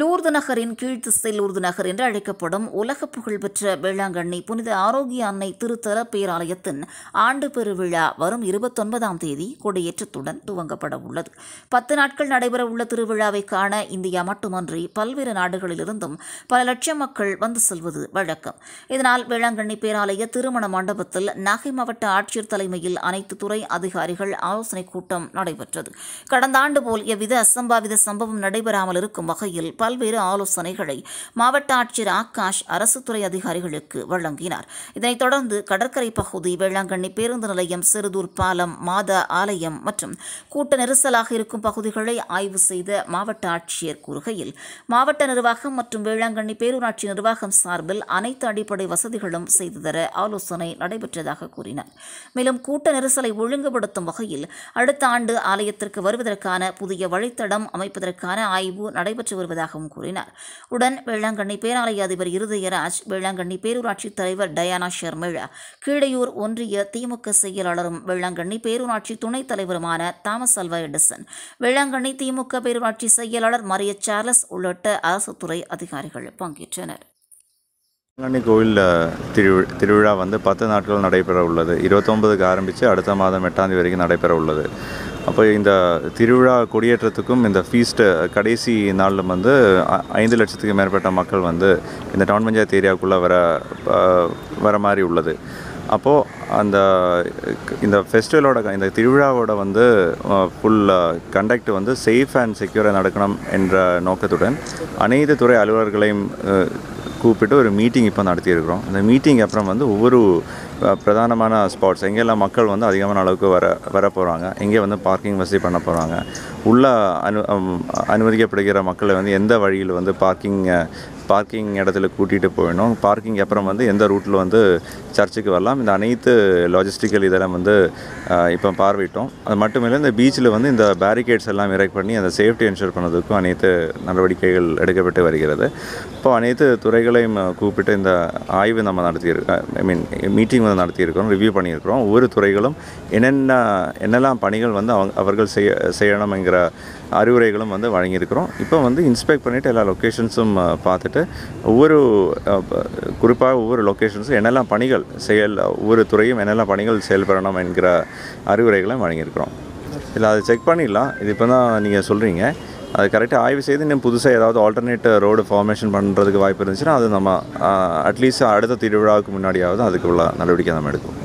Lourdes நகரின் கீழ்த்திசை Lourdes நகர் என்று அழைக்கப்படும் உலக புகழ்பெற்ற வேளாங்கண்ணி புனித ஆரோக்கிய அன்னை திருத்தல பேராலயத்தின் ஆண்டு பெருவிழா வரும் இருபத்தொன்பதாம் தேதி கொடியேற்றத்துடன் துவங்கப்பட உள்ளது பத்து நாட்கள் நடைபெற உள்ள திருவிழாவை காண இந்தியா மட்டுமன்றி பல்வேறு நாடுகளிலிருந்தும் பல லட்சம் மக்கள் வந்து செல்வது வழக்கம் இதனால் வேளாங்கண்ணி பேராலய திருமண மண்டபத்தில் நாகை மாவட்ட ஆட்சியர் தலைமையில் அனைத்து துறை அதிகாரிகள் ஆலோசனைக் கூட்டம் நடைபெற்றது கடந்த ஆண்டு போல் எவ்வித அசம்பாவித சம்பவம் நடைபெறாமல் இருக்கும் வகையில் பல்வேறு ஆலோசனைகளை மாவட்ட ஆட்சியர் ஆகாஷ் அரசு துறை அதிகாரிகளுக்கு வழங்கினார் இதனைத் தொடர்ந்து கடற்கரை பகுதி வேளாங்கண்ணி பேருந்து நிலையம் சிறுதூர் பாலம் மாத ஆலயம் மற்றும் கூட்ட நெரிசலாக இருக்கும் பகுதிகளை ஆய்வு செய்த மாவட்ட ஆட்சியர் கூறுகையில் மாவட்ட நிர்வாகம் மற்றும் வேளாங்கண்ணி பேரூராட்சி நிர்வாகம் சார்பில் அனைத்து அடிப்படை வசதிகளும் செய்து தர ஆலோசனை நடைபெற்றதாக கூறினார் மேலும் கூட்ட நெரிசலை ஒழுங்குபடுத்தும் வகையில் அடுத்த ஆண்டு ஆலயத்திற்கு வருவதற்கான புதிய வழித்தடம் அமைப்பதற்கான ஆய்வு நடைபெற்று வருவதாக இருப்பதாகவும் கூறினார் உடன் வேளாங்கண்ணி பேராலய அதிபர் இருதயராஜ் வேளாங்கண்ணி பேரூராட்சி தலைவர் டயானா ஷர்மிழா கீழையூர் ஒன்றிய திமுக செயலாளரும் வேளாங்கண்ணி பேரூராட்சி துணைத் தலைவருமான Thomas Alva Edison Velankanni DMK பேரூராட்சி செயலாளர் மரிய சார்லஸ் உள்ளிட்ட அரசு துறை அதிகாரிகள் பங்கேற்றனர் வேளாங்கண்ணி கோவில் திரு திருவிழா வந்து பத்து நாட்கள் நடைபெற உள்ளது இருபத்தொன்பதுக்கு ஆரம்பித்து அடுத்த மாதம் எட்டாம் தேதி வரைக்கும் நடைபெற உள்ளது அப்போ இந்த திருவிழா கொடியேற்றத்துக்கும் இந்த ஃபீஸ்ட்டு கடைசி நாளில் வந்து ஐந்து லட்சத்துக்கு மேற்பட்ட மக்கள் வந்து இந்த டவுன் பஞ்சாயத்து ஏரியாவுக்குள்ளே வர வர மாதிரி உள்ளது அப்போது அந்த இந்த ஃபெஸ்டிவலோட இந்த திருவிழாவோட வந்து ஃபுல் கண்டக்ட் வந்து சேஃப் அண்ட் செக்யூராக நடக்கணும் என்ற நோக்கத்துடன் அனைத்து துறை அலுவலர்களையும் கூப்பிட்டு ஒரு மீட்டிங் இப்போ நடத்தியிருக்கிறோம் அந்த மீட்டிங் அப்புறம் வந்து ஒவ்வொரு பிரதானமான ஸ்பாட்ஸ் எங்கெல்லாம் மக்கள் வந்து அதிகமான அளவுக்கு வர வர போகிறாங்க எங்கே வந்து பார்க்கிங் வசதி பண்ண போகிறாங்க உள்ள அனு அனுமதிக்கப்படுகிற மக்களை வந்து எந்த வழியில் வந்து பார்க்கிங் பார்க்கிங் இடத்துல கூட்டிகிட்டு போயிடணும் பார்க்கிங் அப்புறம் வந்து எந்த ரூட்டில் வந்து சர்ச்சுக்கு வரலாம் இந்த அனைத்து லாஜிஸ்டிக்கல் இதெல்லாம் வந்து இப்போ பார்வையிட்டோம் அது மட்டும் இல்லை இந்த பீச்சில் வந்து இந்த பேரிகேட்ஸ் எல்லாம் இறக் பண்ணி அந்த சேஃப்டி என்ஷூர் பண்ணதுக்கும் அனைத்து நடவடிக்கைகள் எடுக்கப்பட்டு வருகிறது இப்போ அனைத்து துறைகளையும் கூப்பிட்டு இந்த ஆய்வு நம்ம நடத்தியிருக்கோம் ஐ மீன் மீட்டிங் விழிப்புணர்வு நடத்தியிருக்கிறோம் ரிவ்யூ பண்ணியிருக்கிறோம் ஒவ்வொரு துறைகளும் என்னென்ன என்னெல்லாம் பணிகள் வந்து அவங்க அவர்கள் செய்ய செய்யணும் என்கிற அறிவுரைகளும் வந்து வழங்கியிருக்கிறோம் இப்போ வந்து இன்ஸ்பெக்ட் பண்ணிவிட்டு எல்லா லொக்கேஷன்ஸும் பார்த்துட்டு ஒவ்வொரு குறிப்பாக ஒவ்வொரு லொக்கேஷன்ஸும் என்னெல்லாம் பணிகள் செயல் ஒவ்வொரு துறையும் என்னெல்லாம் பணிகள் செயல்படணும் என்கிற அறிவுரைகளும் வழங்கியிருக்கிறோம் இல்லை அதை செக் பண்ணிடலாம் இது இப்போ தான் நீங்கள் சொல்கிறீங்க அது கரெக்டாக ஆய்வு செய்து இன்னும் புதுசாக ஏதாவது ஆல்டர்னேட் ரோடு ஃபார்மேஷன் பண்ணுறதுக்கு வாய்ப்பு இருந்துச்சுன்னா அது நம்ம அட்லீஸ்ட் அடுத்த திருவிழாவுக்கு முன்னாடியாவது அதுக்குள்ள நடவடிக்கை நம்ம எடுக்கும்